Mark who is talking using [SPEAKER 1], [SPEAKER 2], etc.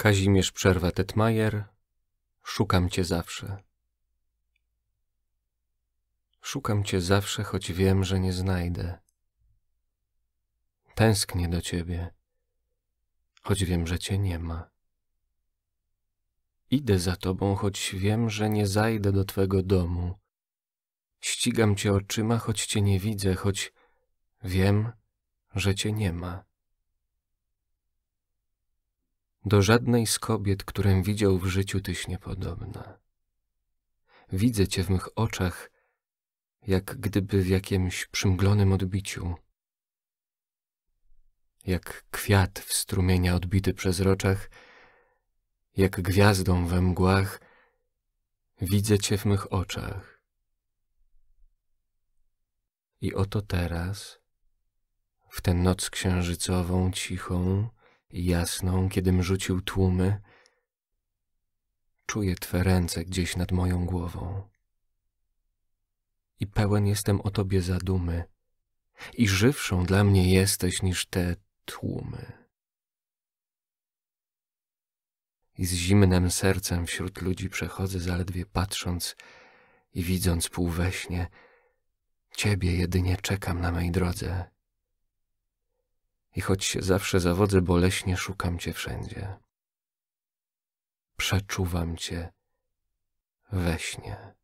[SPEAKER 1] Kazimierz Przerwa Tetmajer, szukam Cię zawsze. Szukam Cię zawsze, choć wiem, że nie znajdę. Tęsknię do Ciebie, choć wiem, że Cię nie ma. Idę za Tobą, choć wiem, że nie zajdę do Twego domu. Ścigam Cię oczyma, choć Cię nie widzę, choć wiem, że Cię nie ma. Do żadnej z kobiet, którem widział w życiu, tyś niepodobna. Widzę cię w mych oczach, jak gdyby w jakimś przymglonym odbiciu. Jak kwiat w strumienia odbity przez roczach, jak gwiazdą we mgłach, widzę cię w mych oczach. I oto teraz, w tę noc księżycową, cichą, jasną, kiedym rzucił tłumy. Czuję Twe ręce gdzieś nad moją głową. I pełen jestem o Tobie zadumy, i żywszą dla mnie jesteś niż te tłumy. I z zimnem sercem wśród ludzi przechodzę, zaledwie patrząc i widząc półweśnie, Ciebie jedynie czekam na mej drodze i choć zawsze zawodzę boleśnie, szukam Cię wszędzie. Przeczuwam Cię we śnie.